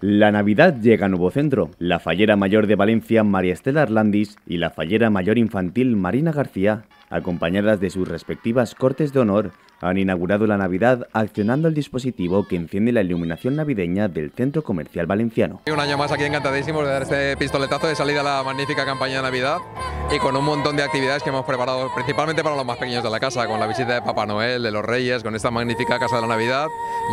La Navidad llega a Nuevo Centro. La Fallera Mayor de Valencia, María Estela Arlandis, y la Fallera Mayor Infantil, Marina García, acompañadas de sus respectivas cortes de honor, han inaugurado la Navidad accionando el dispositivo que enciende la iluminación navideña del Centro Comercial Valenciano. Un año más aquí encantadísimos de dar este pistoletazo de salida a la magnífica campaña de Navidad y con un montón de actividades que hemos preparado principalmente para los más pequeños de la casa, con la visita de Papá Noel, de los Reyes, con esta magnífica Casa de la Navidad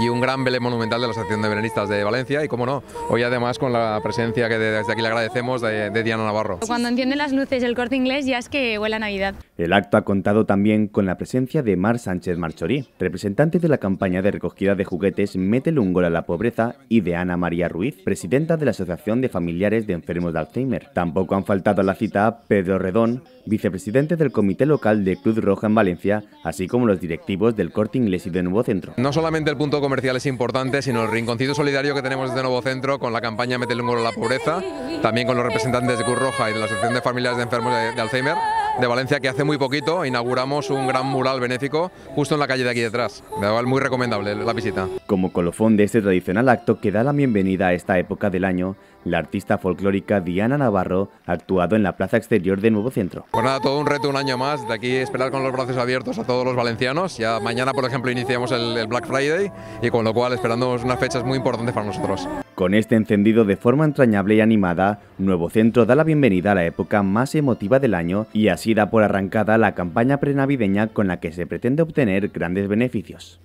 y un gran belén monumental de la Asociación de Belenistas de Valencia y, como no, hoy además con la presencia que desde aquí le agradecemos de, Diana Navarro. Cuando entienden las luces el corte inglés ya es que huele a Navidad. El acto ha contado también con la presencia de Mar Sánchez Marchorí, representante de la campaña de recogida de juguetes Mete el gol a la pobreza y de Ana María Ruiz, presidenta de la Asociación de Familiares de Enfermos de Alzheimer. Tampoco han faltado a la cita Pedro Redón, vicepresidente del Comité Local de Cruz Roja en Valencia, así como los directivos del Corte Inglés y de Nuevo Centro. No solamente el punto comercial es importante, sino el rinconcito solidario que tenemos desde Nuevo Centro con la campaña Mete el gol a la pobreza, también con los representantes de Cruz Roja y de la Asociación de Familias de Enfermos de Alzheimer de Valencia que hace muy poquito inauguramos un gran mural benéfico justo en la calle de aquí detrás. Muy recomendable la visita. Como colofón de este tradicional acto que da la bienvenida a esta época del año, la artista folclórica Diana Navarro ha actuado en la plaza exterior de nuevo centro. Pues nada, todo un reto un año más, de aquí esperar con los brazos abiertos a todos los valencianos. Ya mañana, por ejemplo, iniciamos el, Black Friday y con lo cual esperamos unas fechas muy importantes para nosotros. Con este encendido de forma entrañable y animada, Nuevo Centro da la bienvenida a la época más emotiva del año y así da por arrancada la campaña prenavideña con la que se pretende obtener grandes beneficios.